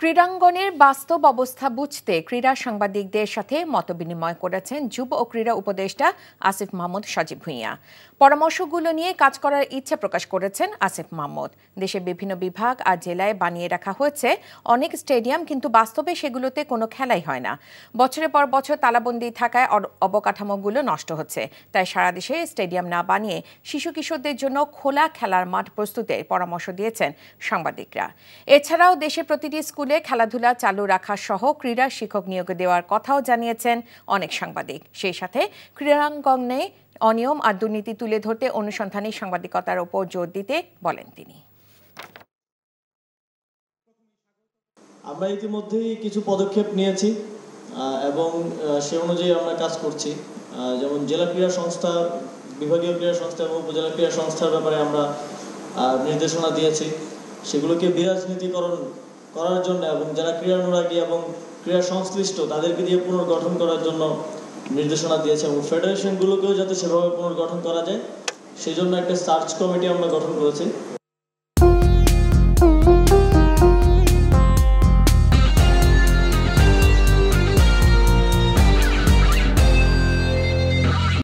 ক্রীড়াঙ্গনের বাস্তব অবস্থা বুঝতে ক্রীড়া সাংবাদিকদের সাথে মতবিনিময় করেছেন যুব ও ক্রীড়া উপদেষ্টা আসিফ মাহমুদ সজীব ভূঁইয়া পরামর্শগুলো নিয়ে কাজ করার ইচ্ছা প্রকাশ করেছেন আসিফ মাহমুদ দেশের বিভিন্ন বিভাগ আর জেলায় বানিয়ে রাখা হয়েছে অনেক স্টেডিয়াম কিন্তু বাস্তবে সেগুলোতে কোনো খেলাই হয় না বছরের পর বছর তালাবন্দি থাকায় অবকাঠামোগুলো নষ্ট হচ্ছে তাই সারা দেশে স্টেডিয়াম না বানিয়ে শিশু কিশোরদের জন্য খোলা খেলার মাঠ প্রস্তুতের পরামর্শ দিয়েছেন সাংবাদিকরা এছাড়াও দেশে প্রতিটি স্কুল স্কুলে খেলাধুলা চালু রাখা সহ ক্রীড়া শিক্ষক নিয়োগ দেওয়ার কথাও জানিয়েছেন অনেক সাংবাদিক সেই সাথে ক্রীড়াঙ্গনে অনিয়ম আর দুর্নীতি তুলে ধরতে অনুসন্ধানী সাংবাদিকতার ওপর জোর দিতে বলেন তিনি আমরা ইতিমধ্যেই কিছু পদক্ষেপ নিয়েছি এবং সে অনুযায়ী আমরা কাজ করছি যেমন জেলা ক্রীড়া সংস্থা বিভাগীয় ক্রীড়া সংস্থা এবং উপজেলা ক্রীড়া সংস্থার ব্যাপারে আমরা নির্দেশনা দিয়েছি সেগুলোকে বিরাজনীতিকরণ করার জন্য এবং যারা ক্রীড়া অনুরাগী এবং ক্রীড়া সংশ্লিষ্ট তাদেরকে দিয়ে পুনর্গঠন করার জন্য নির্দেশনা দিয়েছে এবং ফেডারেশনগুলোকেও যাতে সেভাবে পুনর্গঠন করা যায় সেই জন্য একটা সার্চ কমিটি আমরা গঠন করেছি